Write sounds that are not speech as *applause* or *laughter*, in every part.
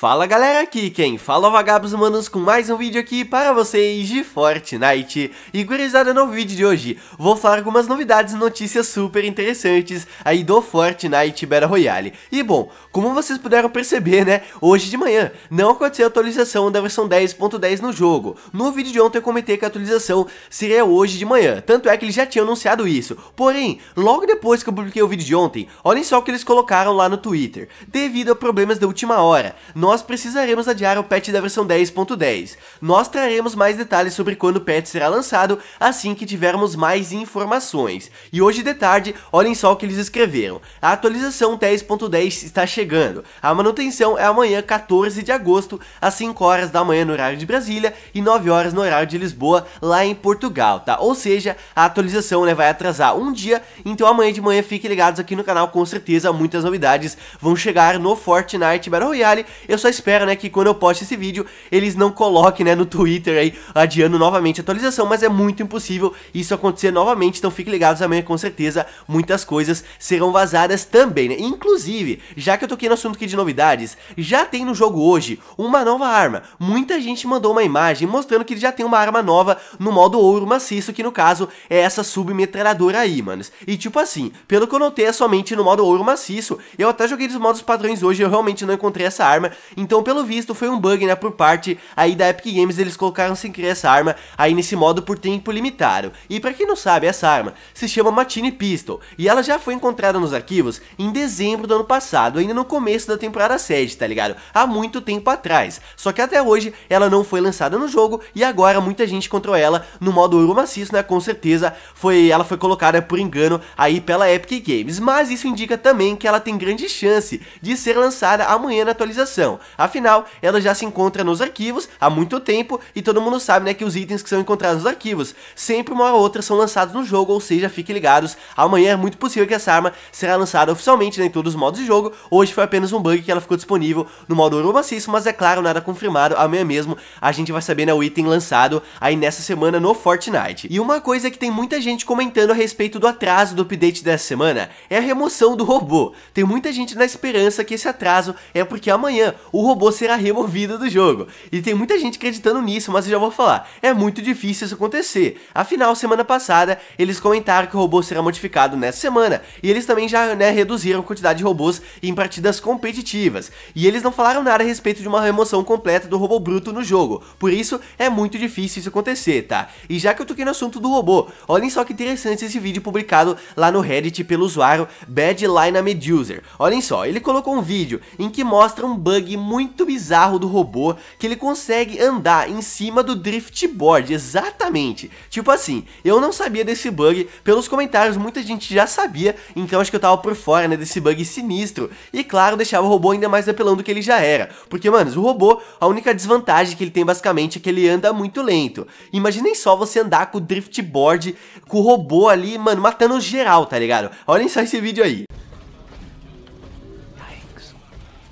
Fala galera aqui, quem fala é vagabos humanos com mais um vídeo aqui para vocês de Fortnite. E curiosidade no vídeo de hoje vou falar algumas novidades e notícias super interessantes aí do Fortnite Battle Royale. E bom, como vocês puderam perceber né, hoje de manhã não aconteceu a atualização da versão 10.10 no jogo. No vídeo de ontem eu comentei que a atualização seria hoje de manhã, tanto é que eles já tinham anunciado isso. Porém, logo depois que eu publiquei o vídeo de ontem, olhem só o que eles colocaram lá no Twitter. Devido a problemas da última hora, nós nós precisaremos adiar o patch da versão 10.10. Nós traremos mais detalhes sobre quando o patch será lançado assim que tivermos mais informações. E hoje de tarde, olhem só o que eles escreveram. A atualização 10.10 está chegando. A manutenção é amanhã 14 de agosto, às 5 horas da manhã no horário de Brasília e 9 horas no horário de Lisboa, lá em Portugal, tá? Ou seja, a atualização né, vai atrasar um dia, então amanhã de manhã fiquem ligados aqui no canal, com certeza muitas novidades vão chegar no Fortnite Battle Royale. Eu só espero, né, que quando eu poste esse vídeo, eles não coloquem, né, no Twitter aí, adiando novamente a atualização, mas é muito impossível isso acontecer novamente, então fiquem ligados amanhã, com certeza, muitas coisas serão vazadas também, né? Inclusive, já que eu toquei no assunto aqui de novidades, já tem no jogo hoje uma nova arma. Muita gente mandou uma imagem mostrando que ele já tem uma arma nova no modo ouro maciço, que no caso é essa submetralhadora aí, manos. E tipo assim, pelo que eu notei é somente no modo ouro maciço, eu até joguei dos modos padrões hoje eu realmente não encontrei essa arma, então, pelo visto, foi um bug, né, por parte aí da Epic Games, eles colocaram sem querer essa arma aí nesse modo por tempo limitado. E para quem não sabe, essa arma se chama Machine Pistol, e ela já foi encontrada nos arquivos em dezembro do ano passado, ainda no começo da temporada 7, tá ligado? Há muito tempo atrás. Só que até hoje ela não foi lançada no jogo e agora muita gente encontrou ela no modo ouro maciço, né? Com certeza foi ela foi colocada por engano aí pela Epic Games, mas isso indica também que ela tem grande chance de ser lançada amanhã na atualização. Afinal, ela já se encontra nos arquivos há muito tempo e todo mundo sabe né, que os itens que são encontrados nos arquivos sempre uma ou outra são lançados no jogo, ou seja, fiquem ligados, amanhã é muito possível que essa arma será lançada oficialmente né, em todos os modos de jogo, hoje foi apenas um bug que ela ficou disponível no modo ouro maciço, mas é claro, nada confirmado, amanhã mesmo a gente vai saber né, o item lançado aí nessa semana no Fortnite. E uma coisa que tem muita gente comentando a respeito do atraso do update dessa semana é a remoção do robô. Tem muita gente na esperança que esse atraso é porque amanhã o robô será removido do jogo. E tem muita gente acreditando nisso, mas eu já vou falar. É muito difícil isso acontecer. Afinal, semana passada, eles comentaram que o robô será modificado nessa semana. E eles também já né, reduziram a quantidade de robôs em partidas competitivas. E eles não falaram nada a respeito de uma remoção completa do robô bruto no jogo. Por isso, é muito difícil isso acontecer, tá? E já que eu toquei no assunto do robô, olhem só que interessante esse vídeo publicado lá no Reddit pelo usuário Badline Meduser. Olhem só, ele colocou um vídeo em que mostra um bug muito bizarro do robô que ele consegue andar em cima do driftboard, exatamente. Tipo assim, eu não sabia desse bug, pelos comentários muita gente já sabia, então acho que eu tava por fora, né, desse bug sinistro. E claro, deixava o robô ainda mais apelão do que ele já era, porque, mano, o robô, a única desvantagem que ele tem basicamente é que ele anda muito lento. Imaginem só você andar com o driftboard, com o robô ali, mano, matando geral, tá ligado? Olhem só esse vídeo aí.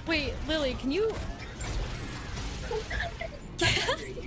Wait, Lily, can you?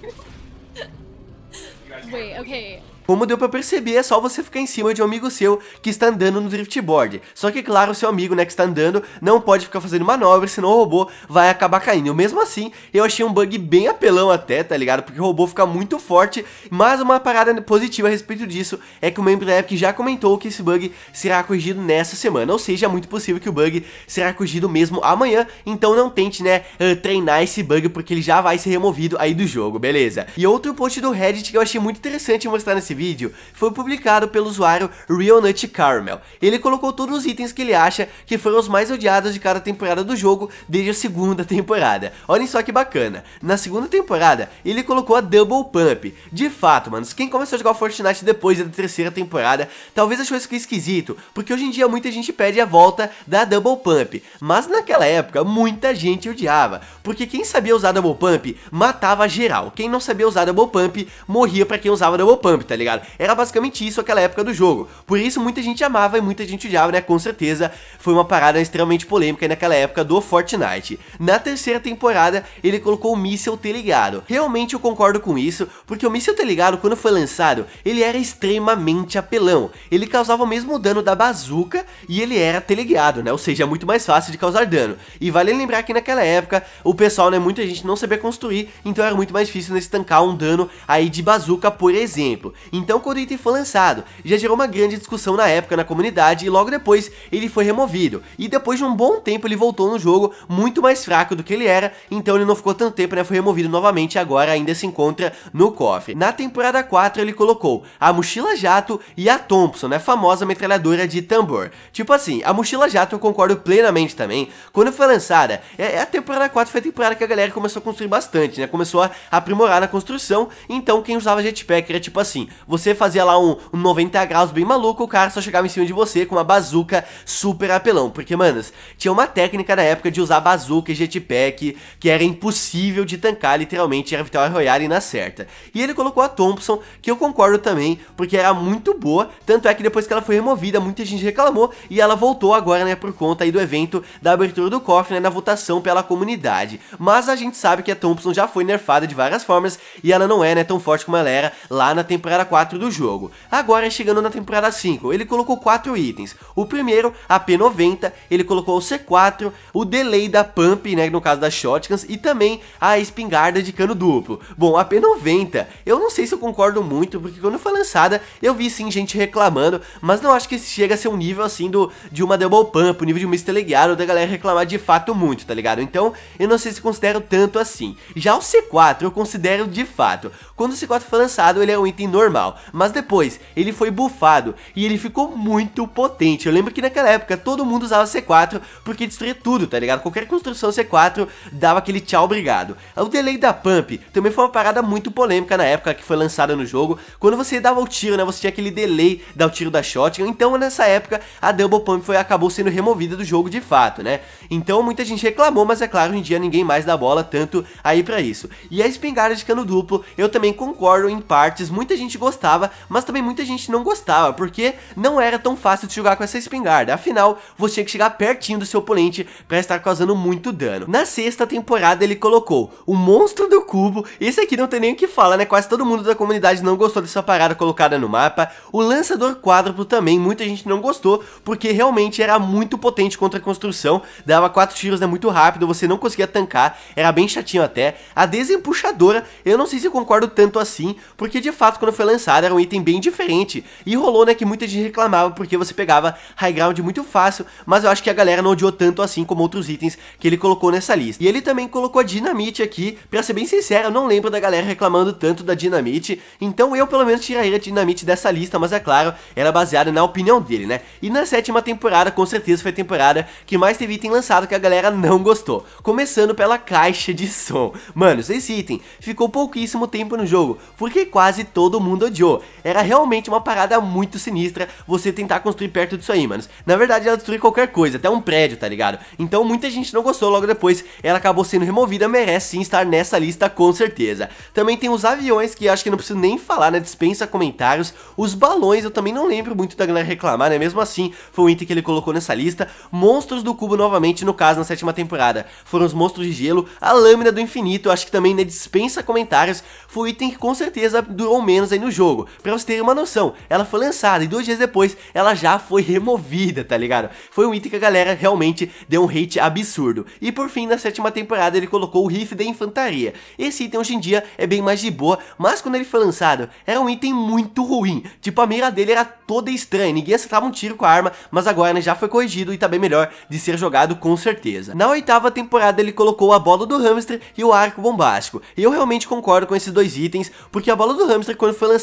*laughs* Wait, okay. Como deu pra perceber, é só você ficar em cima de um amigo seu que está andando no driftboard. Só que, claro, seu amigo, né, que está andando, não pode ficar fazendo manobra, senão o robô vai acabar caindo. Mesmo assim, eu achei um bug bem apelão até, tá ligado? Porque o robô fica muito forte, mas uma parada positiva a respeito disso é que o membro da Epic já comentou que esse bug será corrigido nessa semana, ou seja, é muito possível que o bug será corrigido mesmo amanhã, então não tente, né, eh, treinar esse bug, porque ele já vai ser removido aí do jogo, beleza? E outro post do Reddit que eu achei muito interessante mostrar nesse esse vídeo foi publicado pelo usuário RealNutCaramel. Caramel. Ele colocou todos os itens que ele acha que foram os mais odiados de cada temporada do jogo desde a segunda *laughs* temporada. Olhem só que bacana. Na segunda temporada, ele colocou a Double Pump. De fato, mano, quem começou a jogar Fortnite depois da terceira temporada, talvez achou isso que esquisito, porque hoje em dia muita gente pede a volta da Double Pump. Mas naquela época, muita gente odiava, porque quem sabia usar Double Pump matava geral. Quem não sabia usar Double Pump morria para quem usava Double Pump, tá ligado? ligado? Era basicamente isso aquela época do jogo. Por isso muita gente amava e muita gente odiava, né? Com certeza foi uma parada extremamente polêmica naquela época do Fortnite. Na terceira temporada, ele colocou o míssel T ligado. Realmente eu concordo com isso, porque o míssel T ligado, quando foi lançado, ele era extremamente apelão. Ele causava o mesmo dano da bazuca e ele era T ligado, né? Ou seja, é muito mais fácil de causar dano. E vale lembrar que naquela época, o pessoal, né, muita gente não sabia construir, então era muito mais difícil nesse né, estancar um dano aí de bazuca, por exemplo. Então, quando o item foi lançado, já gerou uma grande discussão na época na comunidade e logo depois ele foi removido. E depois de um bom tempo ele voltou no jogo muito mais fraco do que ele era, então ele não ficou tanto tempo, né? Foi removido novamente e agora ainda se encontra no cofre. Na temporada 4 ele colocou a mochila jato e a Thompson, né? Famosa metralhadora de tambor. Tipo assim, a mochila jato eu concordo plenamente também. Quando foi lançada, é, é a temporada 4 foi a temporada que a galera começou a construir bastante, né? Começou a aprimorar na construção, então quem usava jetpack era tipo assim, você fazia lá um, 90 graus bem maluco, o cara só chegava em cima de você com uma bazuca super apelão. Porque, manos, tinha uma técnica na época de usar bazuca e jetpack que era impossível de tancar, literalmente, era Vitória Royale na certa. E ele colocou a Thompson, que eu concordo também, porque era muito boa, tanto é que depois que ela foi removida, muita gente reclamou, e ela voltou agora, né, por conta aí do evento da abertura do cofre, né, na votação pela comunidade. Mas a gente sabe que a Thompson já foi nerfada de várias formas, e ela não é, né, tão forte como ela era lá na temporada 4 do jogo. Agora chegando na temporada 5, ele colocou 4 itens. O primeiro, a P90, ele colocou o C4, o delay da pump, né, no caso das shotguns, e também a espingarda de cano duplo. Bom, a P90, eu não sei se eu concordo muito, porque quando foi lançada, eu vi sim gente reclamando, mas não acho que chega a ser um nível assim do, de uma double pump, o nível de uma esteleguiada, ou da galera reclamar de fato muito, tá ligado? Então, eu não sei se considero tanto assim. Já o C4, eu considero de fato. Quando o C4 foi lançado, ele é um item normal, mas depois, ele foi bufado e ele ficou muito potente. Eu lembro que naquela época todo mundo usava C4 porque destruía tudo, tá ligado? Qualquer construção C4 dava aquele tchau obrigado. O delay da pump também foi uma parada muito polêmica na época que foi lançada no jogo. Quando você dava o tiro, né, você tinha aquele delay da o tiro da shotgun. Então nessa época a double pump foi, acabou sendo removida do jogo de fato, né? Então muita gente reclamou, mas é claro, hoje em dia ninguém mais dá bola tanto aí pra isso. E a espingarda de cano duplo, eu também concordo em partes, muita gente gostou gostava, mas também muita gente não gostava, porque não era tão fácil de jogar com essa espingarda. Afinal, você tinha que chegar pertinho do seu oponente para estar causando muito dano. Na sexta temporada ele colocou o monstro do cubo, esse aqui não tem nem o que falar, né? Quase todo mundo da comunidade não gostou dessa parada colocada no mapa. O lançador quádruplo também, muita gente não gostou, porque realmente era muito potente contra a construção, dava quatro tiros, né, muito rápido, você não conseguia tancar, era bem chatinho até. A desempuxadora, eu não sei se eu concordo tanto assim, porque de fato quando foi lançado era um item bem diferente. E rolou, né, que muita gente reclamava porque você pegava high ground muito fácil, mas eu acho que a galera não odiou tanto assim como outros itens que ele colocou nessa lista. E ele também colocou a dinamite aqui, pra ser bem sincero, eu não lembro da galera reclamando tanto da dinamite, então eu pelo menos tiraria a dinamite dessa lista, mas é claro, era é baseada na opinião dele, né? E na sétima temporada, com certeza foi a temporada que mais teve item lançado que a galera não gostou. Começando pela caixa de som. mano esse item ficou pouquíssimo tempo no jogo, porque quase todo mundo mundo Era realmente uma parada muito sinistra você tentar construir perto disso aí, manos. Na verdade, ela destruiu qualquer coisa, até um prédio, tá ligado? Então muita gente não gostou logo depois, ela acabou sendo removida, merece sim estar nessa lista com certeza. Também tem os aviões, que acho que não preciso nem falar, né? Dispensa comentários. Os balões, eu também não lembro muito da galera reclamar, né? Mesmo assim, foi um item que ele colocou nessa lista. Monstros do Cubo novamente, no caso, na sétima temporada. Foram os monstros de gelo, a lâmina do infinito, acho que também, né? Dispensa comentários. Foi um item que com certeza durou menos aí no jogo. Pra vocês terem uma noção, ela foi lançada e dois dias depois ela já foi removida, tá ligado? Foi um item que a galera realmente deu um hate absurdo. E por fim, na sétima temporada ele colocou o riff da infantaria. Esse item hoje em dia é bem mais de boa, mas quando ele foi lançado, era um item muito ruim. Tipo, a mira dele era toda estranha, ninguém acertava um tiro com a arma, mas agora né, já foi corrigido e tá bem melhor de ser jogado com certeza. Na oitava temporada ele colocou a bola do hamster e o arco bombástico. E eu realmente concordo com esses dois itens, porque a bola do hamster quando foi lançada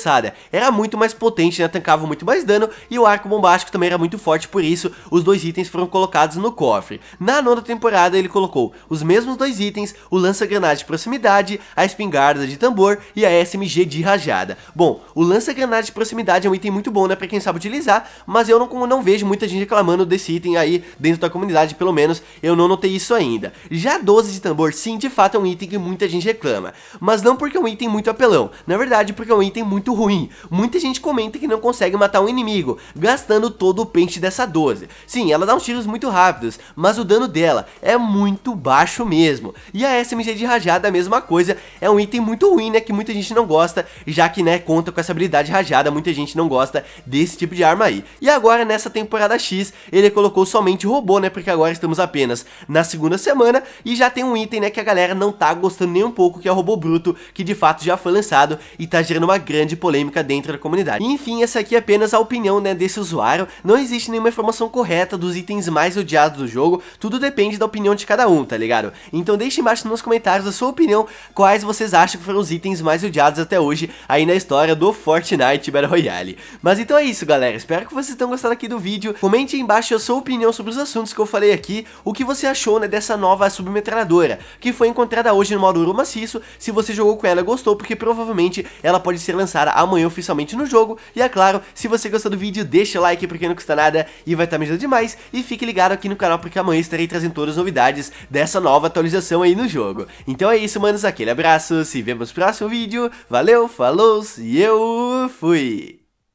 era muito mais potente, né? Tancava muito mais dano e o arco bombástico também era muito forte, por isso os dois itens foram colocados no cofre. Na nona temporada ele colocou os mesmos dois itens, o lança-granada de proximidade, a espingarda de tambor e a SMG de rajada. Bom, o lança-granada de proximidade é um item muito bom, né, pra quem sabe utilizar, mas eu não, não vejo muita gente reclamando desse item aí dentro da comunidade, pelo menos eu não notei isso ainda. Já 12 de tambor, sim, de fato é um item que muita gente reclama, mas não porque é um item muito apelão, na verdade porque é um item muito muito ruim. Muita gente comenta que não consegue matar um inimigo, gastando todo o pente dessa 12. Sim, ela dá uns tiros muito rápidos, mas o dano dela é muito baixo mesmo. E a SMG de rajada a mesma coisa, é um item muito ruim, né, que muita gente não gosta, já que, né, conta com essa habilidade rajada, muita gente não gosta desse tipo de arma aí. E agora, nessa temporada X, ele colocou somente robô, né, porque agora estamos apenas na segunda semana e já tem um item, né, que a galera não tá gostando nem um pouco, que é o robô bruto, que de fato já foi lançado e tá gerando uma grande polêmica dentro da comunidade. enfim, essa aqui é apenas a opinião né, desse usuário, não existe nenhuma informação correta dos itens mais odiados do jogo, tudo depende da opinião de cada um, tá ligado? Então deixe embaixo nos comentários a sua opinião, quais vocês acham que foram os itens mais odiados até hoje aí na história do Fortnite Battle Royale. Mas então é isso galera, espero que vocês tenham gostado aqui do vídeo, comente aí embaixo a sua opinião sobre os assuntos que eu falei aqui, o que você achou né, dessa nova submetralhadora, que foi encontrada hoje no modo Uro Maciço, se você jogou com ela gostou, porque provavelmente ela pode ser lançada estar amanhã oficialmente no jogo. E é claro, se você gostou do vídeo, deixa o like porque não custa nada e vai estar tá me ajudando demais. E fique ligado aqui no canal porque amanhã estarei trazendo todas as novidades dessa nova atualização aí no jogo. Então é isso, manos, aquele abraço, se vemos no próximo vídeo. Valeu, falou e eu fui!